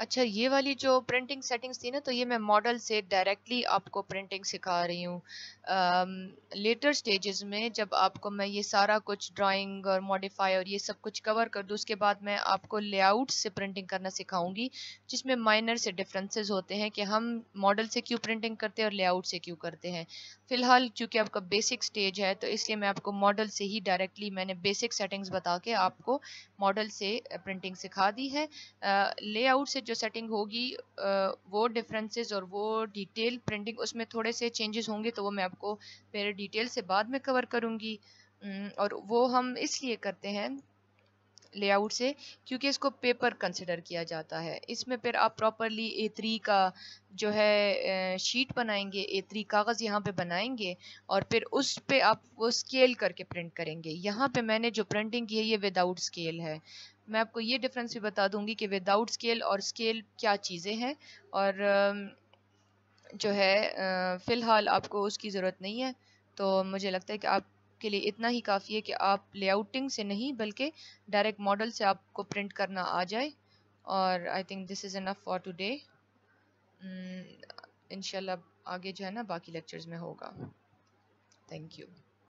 अच्छा ये वाली जो प्रिंटिंग सेटिंग्स थी ना तो ये मैं मॉडल से डायरेक्टली आपको प्रिंटिंग सिखा रही हूँ लेटर स्टेजेस में जब आपको मैं ये सारा कुछ ड्राइंग और मॉडिफाई और ये सब कुछ कवर कर दूँ उसके बाद मैं आपको लेआउट से प्रिंटिंग करना सिखाऊंगी जिसमें माइनर से डिफरेंसेस होते हैं कि हम मॉडल से क्यों प्रिंटिंग करते हैं और लेआउट से क्यों करते हैं फ़िलहाल चूँकि आपका बेसिक स्टेज है तो इसलिए मैं आपको मॉडल से ही डायरेक्टली मैंने बेसिक सेटिंग्स बता के आपको मॉडल से प्रिंटिंग सिखा दी है लेआउट से जो सेटिंग होगी वो डिफरेंसेस और वो डिटेल प्रिंटिंग उसमें थोड़े से चेंजेस होंगे तो वो मैं आपको फिर डिटेल से बाद में कवर करूँगी और वो हम इसलिए करते हैं लेआउट से क्योंकि इसको पेपर कंसिडर किया जाता है इसमें फिर आप प्रॉपरली ए का जो है शीट बनाएंगे ए कागज़ यहाँ पे बनाएंगे और फिर उस पे आप वो स्केल करके प्रिंट करेंगे यहाँ पे मैंने जो प्रिंटिंग की है ये विदाउट स्केल है मैं आपको ये डिफरेंस भी बता दूंगी कि विदाउट स्केल और स्केल क्या चीज़ें हैं और जो है फ़िलहाल आपको उसकी ज़रूरत नहीं है तो मुझे लगता है कि आप के लिए इतना ही काफ़ी है कि आप लेआउटिंग से नहीं बल्कि डायरेक्ट मॉडल से आपको प्रिंट करना आ जाए और I think this is enough for today इनशाला आगे जो है ना बाकी लेक्चर्स में होगा थैंक यू